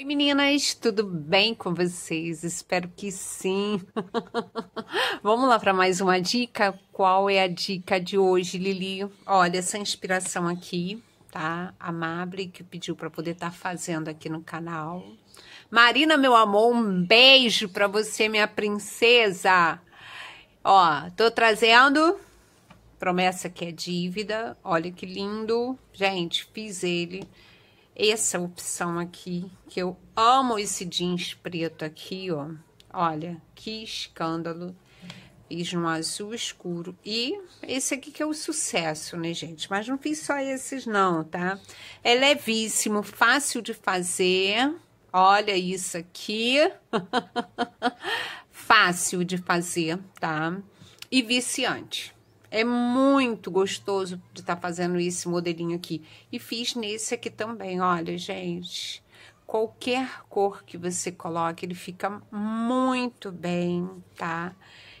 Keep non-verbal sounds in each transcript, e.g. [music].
Oi meninas, tudo bem com vocês? Espero que sim. [laughs] Vamos lá para mais uma dica. Qual é a dica de hoje, Lili? Olha essa inspiração aqui, tá? A Mabre que pediu para poder estar tá fazendo aqui no canal. Marina, meu amor, um beijo para você, minha princesa. Ó, tô trazendo promessa que é dívida. Olha que lindo. Gente, fiz ele essa opção aqui, que eu amo esse jeans preto aqui, ó. Olha, que escândalo. Fiz no azul escuro. E esse aqui que é o sucesso, né, gente? Mas não fiz só esses não, tá? É levíssimo, fácil de fazer. Olha isso aqui. [laughs] fácil de fazer, tá? E viciante. É muito gostoso de estar tá fazendo esse modelinho aqui. E fiz nesse aqui também, olha, gente. Qualquer cor que você coloque, ele fica muito bem, tá?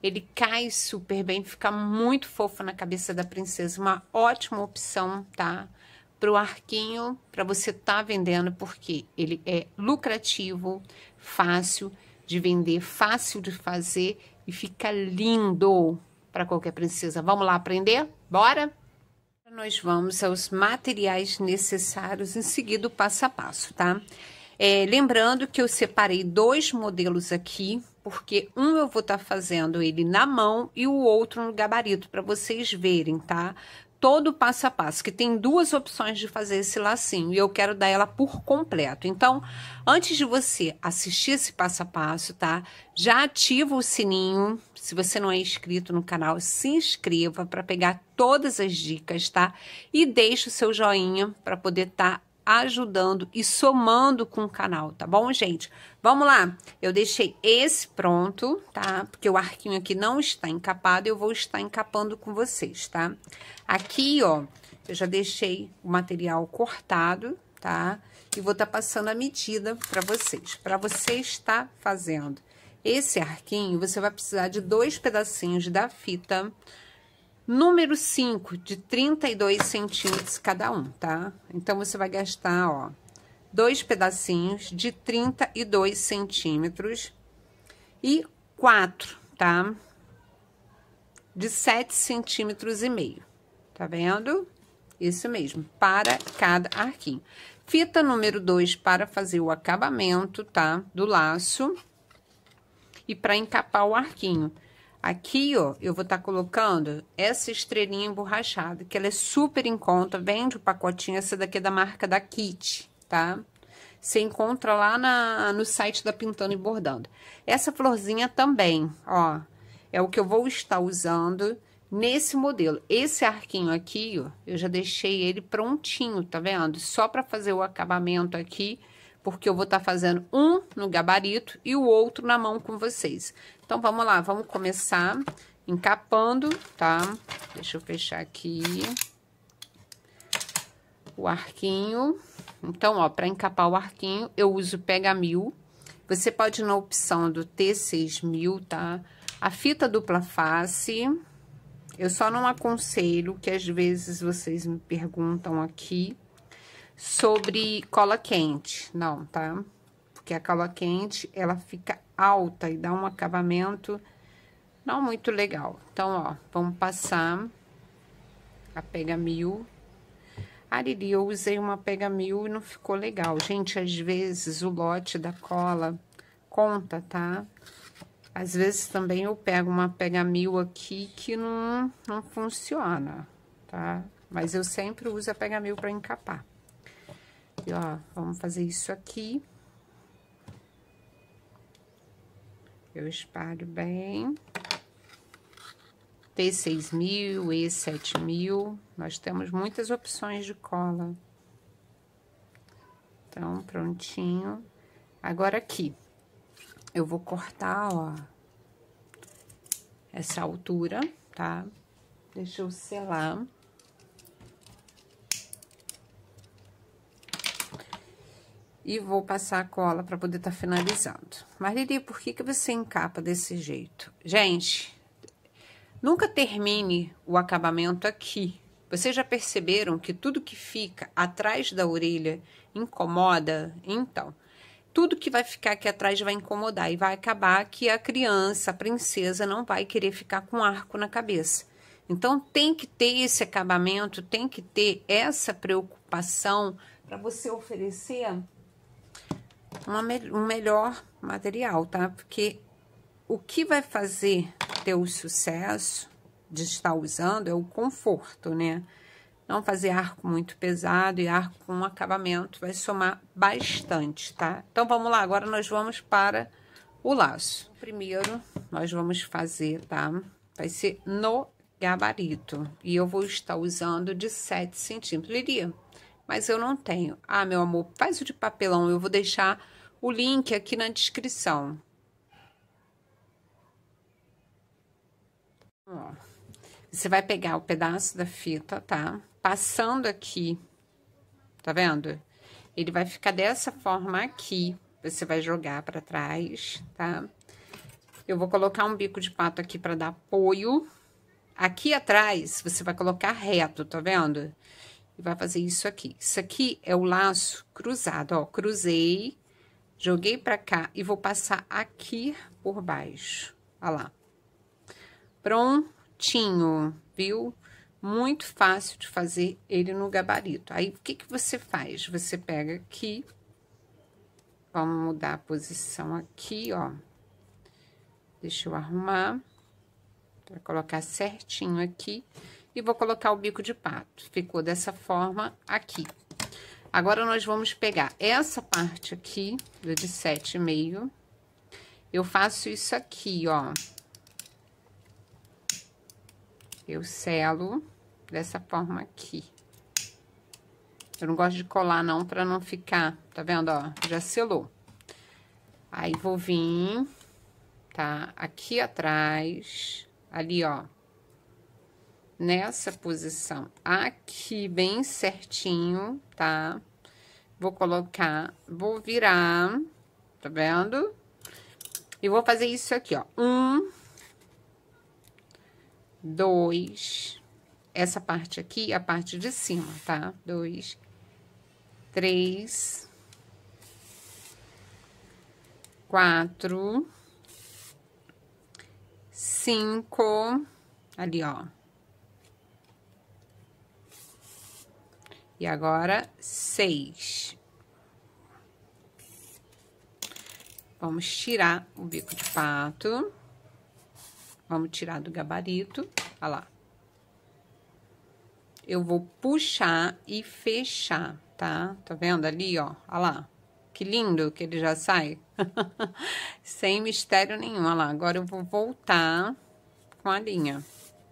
Ele cai super bem, fica muito fofo na cabeça da princesa. Uma ótima opção, tá? Para o arquinho, para você estar tá vendendo, porque ele é lucrativo, fácil de vender, fácil de fazer e fica lindo para qualquer princesa. Vamos lá aprender? Bora? Nós vamos aos materiais necessários em seguida o passo a passo, tá? É, lembrando que eu separei dois modelos aqui, porque um eu vou estar tá fazendo ele na mão e o outro no gabarito, para vocês verem, tá? todo o passo a passo, que tem duas opções de fazer esse lacinho e eu quero dar ela por completo. Então, antes de você assistir esse passo a passo, tá? Já ativa o sininho. Se você não é inscrito no canal, se inscreva para pegar todas as dicas, tá? E deixa o seu joinha para poder estar tá ajudando e somando com o canal, tá bom, gente? Vamos lá, eu deixei esse pronto, tá? Porque o arquinho aqui não está encapado, eu vou estar encapando com vocês, tá? Aqui, ó, eu já deixei o material cortado, tá? E vou estar tá passando a medida para vocês, para você estar fazendo. Esse arquinho, você vai precisar de dois pedacinhos da fita, Número 5, de 32 centímetros cada um, tá? Então, você vai gastar, ó, dois pedacinhos de 32 centímetros e quatro, tá? De 7 centímetros e meio, tá vendo? Isso mesmo, para cada arquinho. Fita número 2 para fazer o acabamento, tá? Do laço e para encapar o arquinho. Aqui, ó, eu vou estar tá colocando essa estrelinha emborrachada, que ela é super em conta, vende o pacotinho, essa daqui é da marca da Kit, tá? Você encontra lá na, no site da Pintando e Bordando. Essa florzinha também, ó, é o que eu vou estar usando nesse modelo. Esse arquinho aqui, ó, eu já deixei ele prontinho, tá vendo? Só para fazer o acabamento aqui porque eu vou estar tá fazendo um no gabarito e o outro na mão com vocês. Então, vamos lá, vamos começar encapando, tá? Deixa eu fechar aqui o arquinho. Então, ó, para encapar o arquinho, eu uso Pega Mil. Você pode ir na opção do T6000, tá? A fita dupla face. Eu só não aconselho, que às vezes vocês me perguntam aqui sobre cola quente, não, tá? Porque a cola quente, ela fica alta e dá um acabamento não muito legal. Então, ó, vamos passar a pega mil. Ariri, eu usei uma pega mil e não ficou legal. Gente, às vezes o lote da cola conta, tá? Às vezes também eu pego uma pega mil aqui que não, não funciona, tá? Mas eu sempre uso a pega mil para encapar aqui, ó, vamos fazer isso aqui. Eu espalho bem. T6000, E7000, nós temos muitas opções de cola. Então, prontinho. Agora aqui, eu vou cortar, ó, essa altura, tá? Deixa eu selar. E vou passar a cola para poder estar tá finalizando. Marili, por que, que você encapa desse jeito? Gente, nunca termine o acabamento aqui. Vocês já perceberam que tudo que fica atrás da orelha incomoda? Então, tudo que vai ficar aqui atrás vai incomodar e vai acabar que a criança, a princesa, não vai querer ficar com arco na cabeça. Então, tem que ter esse acabamento, tem que ter essa preocupação para você oferecer uma, um melhor material, tá? Porque o que vai fazer teu sucesso de estar usando é o conforto, né? Não fazer arco muito pesado e arco com acabamento vai somar bastante, tá? Então, vamos lá, agora nós vamos para o laço. Primeiro, nós vamos fazer, tá? Vai ser no gabarito. E eu vou estar usando de 7 centímetros. Liria, mas eu não tenho. Ah, meu amor, faz o de papelão, eu vou deixar o link é aqui na descrição. você vai pegar o pedaço da fita, tá? Passando aqui, tá vendo? Ele vai ficar dessa forma aqui. Você vai jogar para trás, tá? Eu vou colocar um bico de pato aqui para dar apoio. Aqui atrás, você vai colocar reto, tá vendo? E vai fazer isso aqui. Isso aqui é o laço cruzado, ó. Cruzei, Joguei pra cá e vou passar aqui por baixo. Olha lá. Prontinho, viu? Muito fácil de fazer ele no gabarito. Aí, o que que você faz? Você pega aqui. Vamos mudar a posição aqui, ó. Deixa eu arrumar. para colocar certinho aqui. E vou colocar o bico de pato. Ficou dessa forma aqui. Agora, nós vamos pegar essa parte aqui, de sete e meio. Eu faço isso aqui, ó. Eu selo dessa forma aqui. Eu não gosto de colar, não, pra não ficar... Tá vendo, ó? Já selou. Aí, vou vir, tá? Aqui atrás, ali, ó nessa posição aqui, bem certinho, tá? Vou colocar, vou virar, tá vendo? E vou fazer isso aqui, ó. Um, dois, essa parte aqui, a parte de cima, tá? Dois, três, quatro, cinco, ali, ó. E agora, seis. Vamos tirar o bico de pato. Vamos tirar do gabarito. Olha lá. Eu vou puxar e fechar, tá? Tá vendo ali, ó? Olha lá. Que lindo que ele já sai. [laughs] Sem mistério nenhum. Olha lá. Agora eu vou voltar com a linha,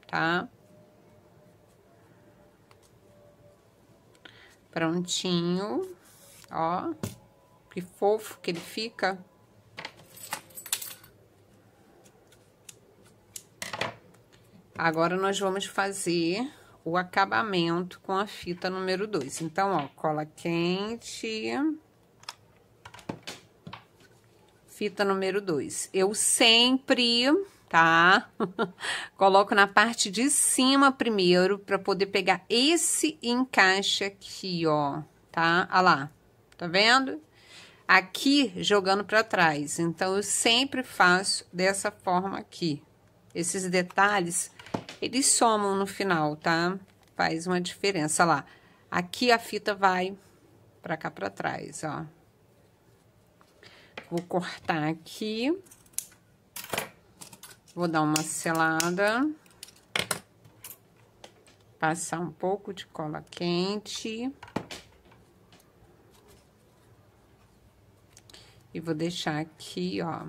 tá? Tá? Prontinho. Ó, que fofo que ele fica. Agora, nós vamos fazer o acabamento com a fita número 2. Então, ó, cola quente. Fita número 2. Eu sempre tá? [laughs] Coloco na parte de cima primeiro para poder pegar esse encaixe aqui, ó, tá? Olha lá, tá vendo? Aqui jogando para trás. Então, eu sempre faço dessa forma aqui. Esses detalhes, eles somam no final, tá? Faz uma diferença, Olha lá. Aqui a fita vai para cá para trás, ó. Vou cortar aqui. Vou dar uma selada. Passar um pouco de cola quente. E vou deixar aqui, ó.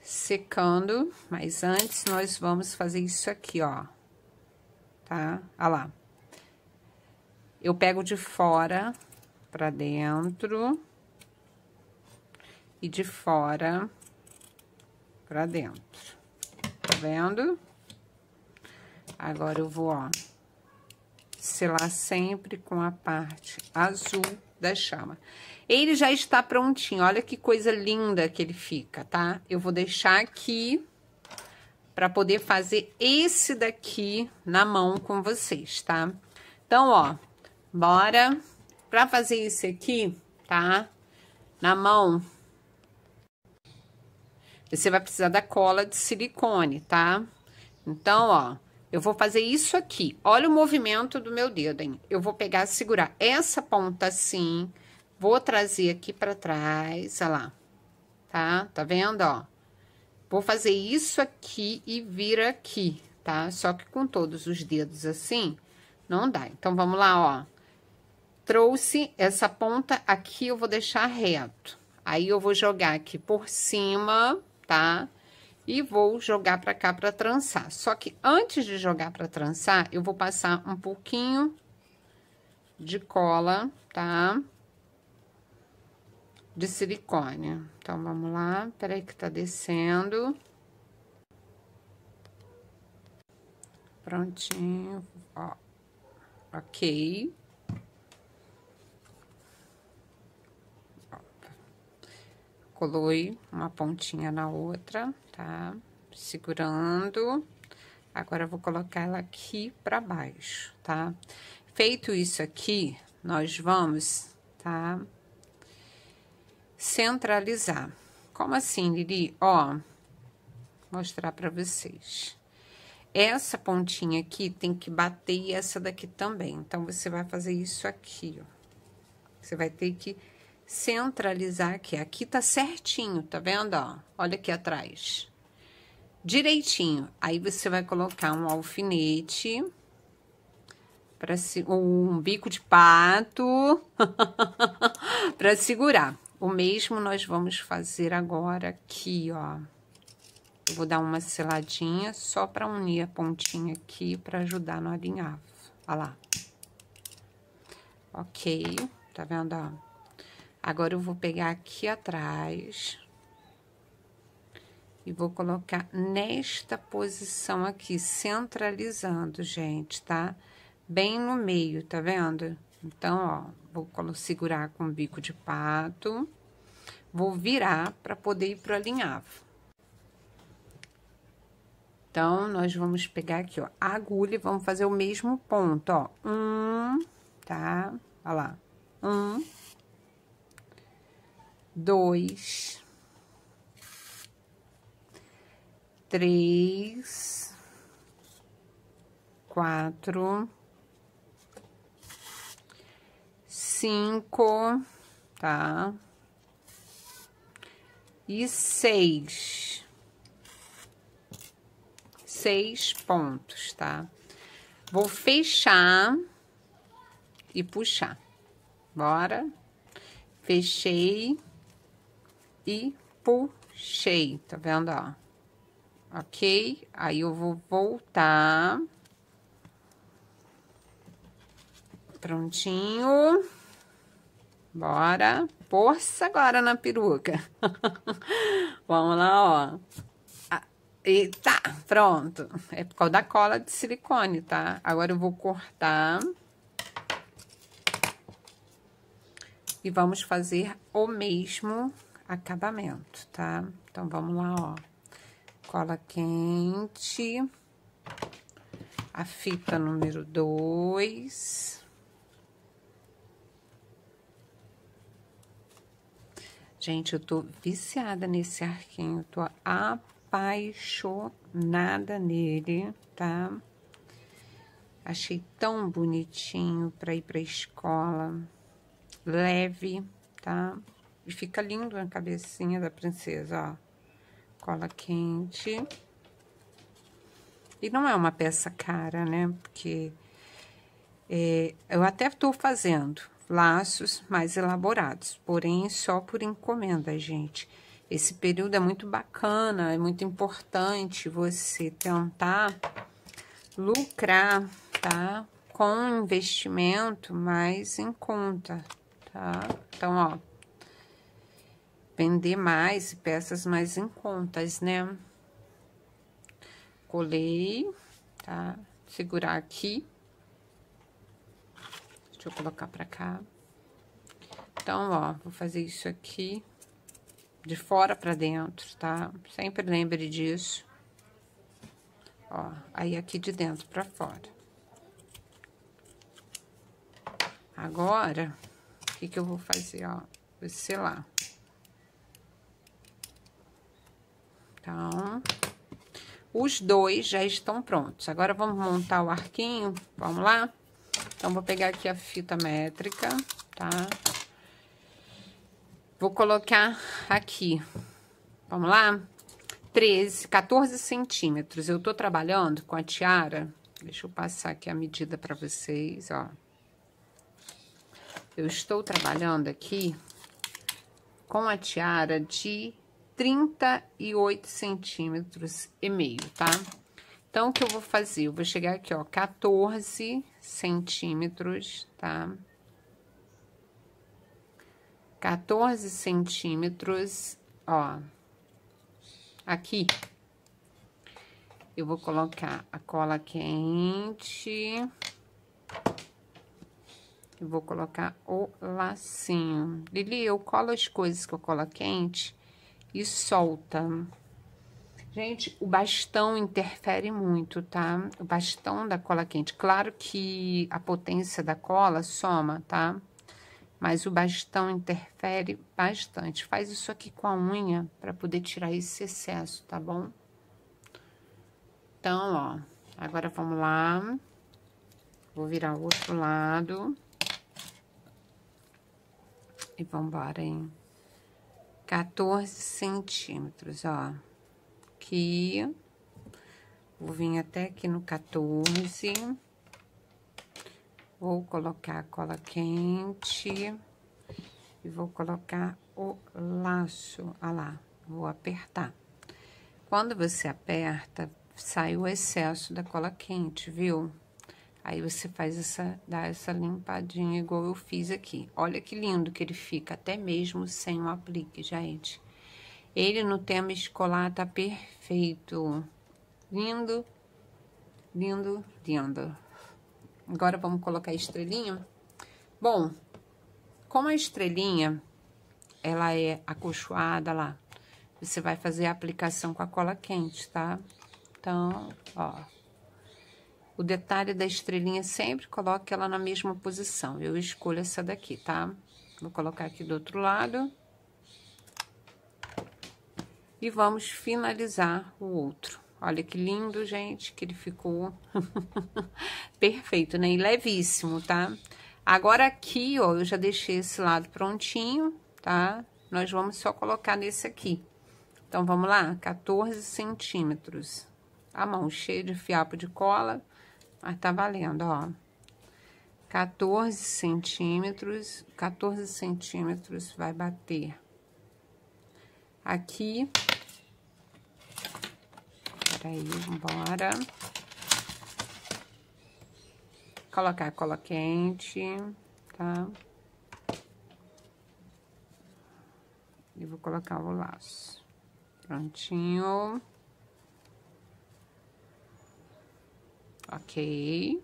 Secando, mas antes nós vamos fazer isso aqui, ó. Tá? Olha lá. Eu pego de fora pra dentro. E de fora pra dentro. Tá vendo? Agora eu vou, ó, selar sempre com a parte azul da chama. Ele já está prontinho, olha que coisa linda que ele fica, tá? Eu vou deixar aqui para poder fazer esse daqui na mão com vocês, tá? Então, ó, bora para fazer esse aqui, tá? Na mão, você vai precisar da cola de silicone, tá? Então, ó, eu vou fazer isso aqui. Olha o movimento do meu dedo, hein? Eu vou pegar, segurar essa ponta assim, vou trazer aqui para trás, olha lá. Tá? Tá vendo, ó? Vou fazer isso aqui e vir aqui, tá? Só que com todos os dedos assim, não dá. Então, vamos lá, ó. Trouxe essa ponta aqui, eu vou deixar reto. Aí, eu vou jogar aqui por cima tá? E vou jogar pra cá pra trançar. Só que antes de jogar pra trançar, eu vou passar um pouquinho de cola, tá? De silicone. Então, vamos lá. Peraí que tá descendo. Prontinho, ó. Ok. coloi uma pontinha na outra, tá? Segurando. Agora, vou colocar ela aqui pra baixo, tá? Feito isso aqui, nós vamos, tá? Centralizar. Como assim, Lili? Ó, mostrar pra vocês. Essa pontinha aqui tem que bater e essa daqui também. Então, você vai fazer isso aqui, ó. Você vai ter que centralizar aqui. Aqui tá certinho, tá vendo? Ó, olha aqui atrás. Direitinho. Aí você vai colocar um alfinete para um bico de pato [laughs] para segurar. O mesmo nós vamos fazer agora aqui, ó. Eu vou dar uma seladinha só para unir a pontinha aqui para ajudar no alinhavo. Olha lá. Ok, tá vendo, ó? Agora eu vou pegar aqui atrás e vou colocar nesta posição aqui, centralizando, gente, tá? Bem no meio, tá vendo? Então, ó, vou segurar com o bico de pato, vou virar para poder ir pro alinhavo. Então, nós vamos pegar aqui, ó, a agulha e vamos fazer o mesmo ponto, ó. Um, tá? Olha lá. Um, dois, três, quatro, cinco, tá? E seis. Seis pontos, tá? Vou fechar e puxar. Bora? Fechei e puxei, tá vendo, ó? Ok? Aí eu vou voltar. Prontinho. Bora. Força agora na peruca. [laughs] Vamos lá, ó. Ah, e tá, pronto. É por causa da cola de silicone, tá? Agora eu vou cortar. E vamos fazer o mesmo acabamento, tá? Então, vamos lá, ó. Cola quente. A fita número 2. Gente, eu tô viciada nesse arquinho, tô apaixonada nele, tá? Achei tão bonitinho pra ir pra escola, leve, tá? E fica lindo a cabecinha da princesa, ó. Cola quente. E não é uma peça cara, né? Porque é, eu até estou fazendo laços mais elaborados, porém só por encomenda, gente. Esse período é muito bacana, é muito importante você tentar lucrar, tá? Com investimento mais em conta, tá? Então, ó, vender mais peças mais em contas, né? Colei, tá? Segurar aqui. Deixa eu colocar pra cá. Então, ó, vou fazer isso aqui de fora pra dentro, tá? Sempre lembre disso. Ó, aí aqui de dentro pra fora. Agora, o que que eu vou fazer, ó? Vou selar. Então, os dois já estão prontos. Agora, vamos montar o arquinho, vamos lá? Então, vou pegar aqui a fita métrica, tá? Vou colocar aqui, vamos lá? 13, 14 centímetros. Eu tô trabalhando com a tiara, deixa eu passar aqui a medida para vocês, ó. Eu estou trabalhando aqui com a tiara de 38 centímetros e meio, tá? Então, o que eu vou fazer? Eu vou chegar aqui, ó, 14 centímetros, tá? 14 centímetros, ó, aqui. Eu vou colocar a cola quente. Eu vou colocar o lacinho. Lili, eu colo as coisas com a cola quente e solta. Gente, o bastão interfere muito, tá? O bastão da cola quente. Claro que a potência da cola soma, tá? Mas o bastão interfere bastante. Faz isso aqui com a unha para poder tirar esse excesso, tá bom? Então, ó, agora vamos lá. Vou virar o outro lado. E vamos embora, hein? 14 centímetros, ó. Aqui, vou vir até aqui no 14. Vou colocar a cola quente e vou colocar o laço, ah lá, vou apertar. Quando você aperta, sai o excesso da cola quente, viu? Aí você faz essa, dá essa limpadinha igual eu fiz aqui. Olha que lindo que ele fica, até mesmo sem o aplique, gente. Ele no tema escolar tá perfeito. Lindo, lindo, lindo. Agora vamos colocar a estrelinha. Bom, como a estrelinha, ela é acolchoada lá, você vai fazer a aplicação com a cola quente, tá? Então, ó, o detalhe da estrelinha sempre coloque ela na mesma posição. Eu escolho essa daqui, tá? Vou colocar aqui do outro lado. E vamos finalizar o outro. Olha que lindo, gente, que ele ficou [laughs] perfeito, né? E levíssimo, tá? Agora aqui, ó, eu já deixei esse lado prontinho, tá? Nós vamos só colocar nesse aqui. Então, vamos lá? 14 centímetros. A mão cheia de fiapo de cola. Aí tá valendo, ó. 14 centímetros, 14 centímetros vai bater aqui. Peraí, vambora. Colocar cola quente, tá? E vou colocar o laço. Prontinho. ok?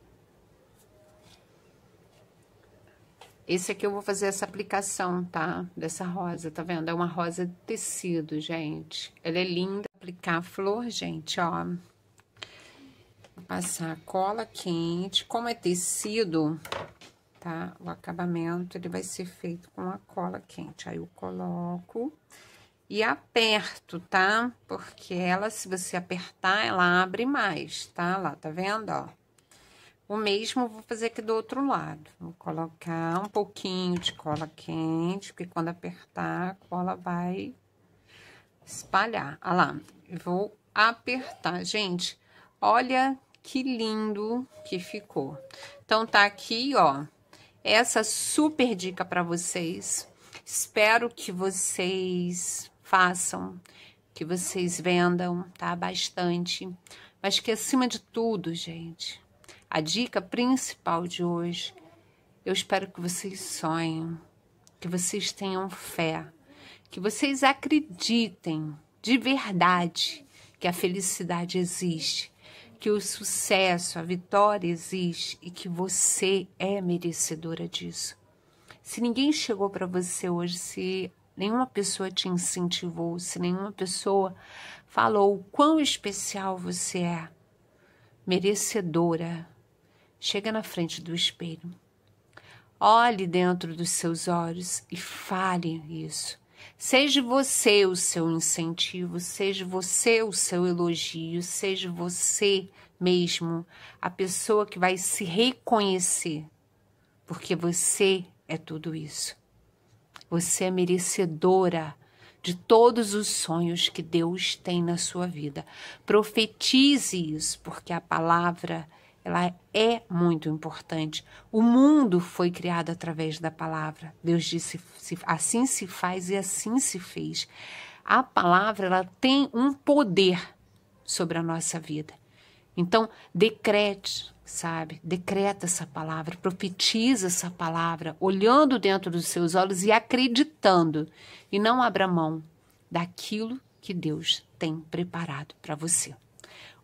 Esse aqui eu vou fazer essa aplicação, tá? Dessa rosa, tá vendo? É uma rosa de tecido, gente. Ela é linda. Aplicar a flor, gente, ó. Vou passar cola quente. Como é tecido, tá? O acabamento, ele vai ser feito com a cola quente. Aí eu coloco e aperto, tá? Porque ela, se você apertar, ela abre mais, tá? Lá, tá vendo, ó? O mesmo vou fazer aqui do outro lado. Vou colocar um pouquinho de cola quente, porque quando apertar, a cola vai espalhar. Olha lá, vou apertar. Gente, olha que lindo que ficou. Então, tá aqui, ó, essa super dica para vocês. Espero que vocês façam, que vocês vendam, tá? Bastante. Mas que acima de tudo, gente, a dica principal de hoje, eu espero que vocês sonhem, que vocês tenham fé, que vocês acreditem de verdade que a felicidade existe, que o sucesso, a vitória existe e que você é merecedora disso. Se ninguém chegou para você hoje, se nenhuma pessoa te incentivou, se nenhuma pessoa falou o quão especial você é, merecedora, chega na frente do espelho. Olhe dentro dos seus olhos e fale isso. Seja você o seu incentivo, seja você o seu elogio, seja você mesmo a pessoa que vai se reconhecer, porque você é tudo isso. Você é merecedora de todos os sonhos que Deus tem na sua vida. Profetize isso, porque a palavra ela é muito importante. O mundo foi criado através da palavra. Deus disse: assim se faz e assim se fez. A palavra ela tem um poder sobre a nossa vida. Então, decrete, sabe? Decreta essa palavra, profetiza essa palavra, olhando dentro dos seus olhos e acreditando. E não abra mão daquilo que Deus tem preparado para você.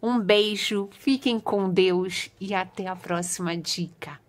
Um beijo, fiquem com Deus e até a próxima dica.